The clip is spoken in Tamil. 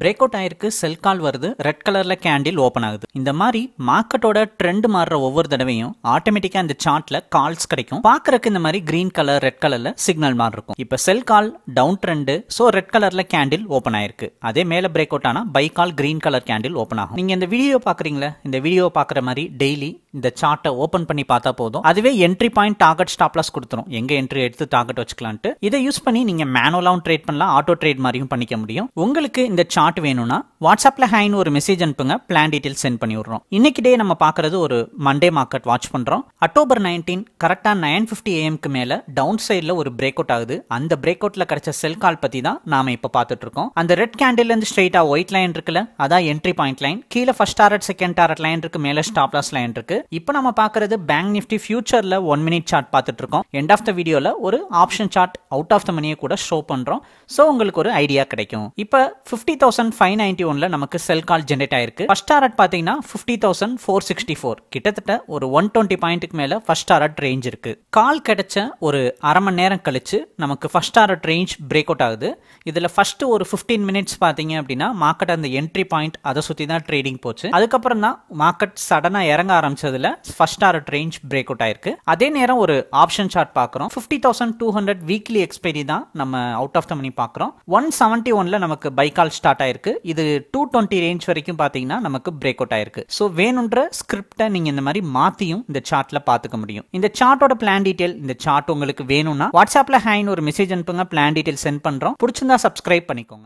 பிரேக் அவுட் ஆயிருக்கு செல் கால் வருது ரெட் கலரில் கேண்டில் ஓப்பன் ஆகுது இந்த மாதிரி மார்க்கெட்டோட ட்ரெண்ட் மாறுற ஒவ்வொரு தடவையும் ஆட்டோமேட்டிக்காக இந்த சார்ட்டில் கால்ஸ் கிடைக்கும் பார்க்கறக்கு இந்த மாதிரி கிரீன் கலர் ரெட் கலரில் சிக்னல் மாதிரி இருக்கும் இப்போ sell call down trend so red கலரில் கேண்டில் ஓப்பன் ஆயிருக்கு அதே மேலே பிரேக் அவுட் ஆனால் buy call green colour candle open ஆகும் நீங்க இந்த வீடியோ பாக்குறீங்களா இந்த வீடியோ பார்க்குற மாதிரி டெய்லி இந்த சார்ட்டை ஓப்பன் பண்ணி பார்த்தா போதும் அதுவே என்ட்ரி பாயிண்ட் டார்கெட் லாஸ் கொடுத்துரும் எங்க என்ட்ரி எடுத்து டார்கெட் வச்சுக்கலான்ட்டு இதை யூஸ் பண்ணி நீங்க மேனுவலாவும் ட்ரேட் பண்ணலாம் ஆட்டோ ட்ரேட் மாதிரியும் பண்ணிக்க முடியும் உங்களுக்கு இந்த சார்ட் வேணும்னா வாட்ஸ்அப்ல ஹைன்னு ஒரு மெசேஜ் அனுப்புங்க பிளான் டீடைல் சென்ட் பண்ணி விடுறோம் இன்னைக்கு டே நம்ம பாக்குறது ஒரு மண்டே மார்க்கெட் வாட்ச் பண்றோம் அக்டோபர் நைன்டீன் கரெக்டா நைன் பிப்டி ஏஎம்க்கு மேல டவுன் சைட்ல ஒரு பிரேக் அவுட் ஆகுது அந்த பிரேக் அவுட்ல கிடைச்ச செல் கால் பத்தி தான் நாம இப்ப பாத்துட்டு இருக்கோம் அந்த ரெட் கேண்டில் இருந்து ஸ்ட்ரெயிட்டா ஒயிட் லைன் இருக்குல்ல அதான் என்ட்ரி பாயிண்ட் லைன் கீழே first target second target line இருக்கு மேல ஸ்டாப் லாஸ் லைன் இருக்கு இப்போ நம்ம பார்க்கறது பேங்க் நிஃப்டி ஃபியூச்சரில் ஒன் மினிட் சார்ட் பார்த்துட்டு இருக்கோம் எண்ட் ஆஃப் த வீடியோவில் ஒரு option chart out of the மணியை கூட ஷோ பண்ணுறோம் ஸோ உங்களுக்கு ஒரு ஐடியா கிடைக்கும் இப்போ ஃபிஃப்டி தௌசண்ட் ஃபைவ் நைன்டி ஒனில் நமக்கு செல் கால் ஜென்ரேட் ஆயிருக்கு ஃபர்ஸ்ட் டாரட் பார்த்தீங்கன்னா fifty thousand four sixty four கிட்டத்தட்ட ஒரு ஒன் டுவெண்ட்டி பாயிண்ட்டுக்கு மேலே ஃபர்ஸ்ட் டாரட் ரேஞ்ச் இருக்கு கால் கிடைச்ச ஒரு அரை மணி நேரம் கழிச்சு நமக்கு first target range break out ஆகுது இதில் ஃபர்ஸ்ட் ஒரு ஃபிஃப்டீன் மினிட்ஸ் பார்த்தீங்க அப்படின்னா மார்க்கெட் அந்த என்ட்ரி பாயிண்ட் அதை சுற்றி தான் ட்ரேடிங் போச்சு அதுக்கப்புறம் தான் மார்க்கெட் சடனாக இறங்க ஆரம்பிச்சது அதில் first target range break out ஆயிருக்கு அதே நேரம் ஒரு ஆப்ஷன் சார்ட் பாக்குறோம் fifty thousand two hundred weekly expiry தான் நம்ம அவுட் ஆஃப் த மணி பாக்குறோம் ஒன் செவன்ட்டி ஒன்ல நமக்கு பைக்கால் ஸ்டார்ட் ஆயிருக்கு இது டூ டுவெண்ட்டி ரேஞ்ச் வரைக்கும் பாத்தீங்கன்னா நமக்கு பிரேக் அவுட் ஆயிருக்கு ஸோ வேணுன்ற ஸ்கிரிப்டை நீங்க இந்த மாதிரி மாத்தியும் இந்த சார்ட்ல பார்த்துக்க முடியும் இந்த சார்ட்டோட பிளான் டீட்டெயில் இந்த சார்ட் உங்களுக்கு வேணும்னா வாட்ஸ்அப்ல ஹேன் ஒரு மெசேஜ் அனுப்புங்க பிளான் டீட்டெயில் சென்ட் பண்றோம் பிடிச்சிருந்தா சப்ஸ்கிரைப் பண்ணிக்கோங்க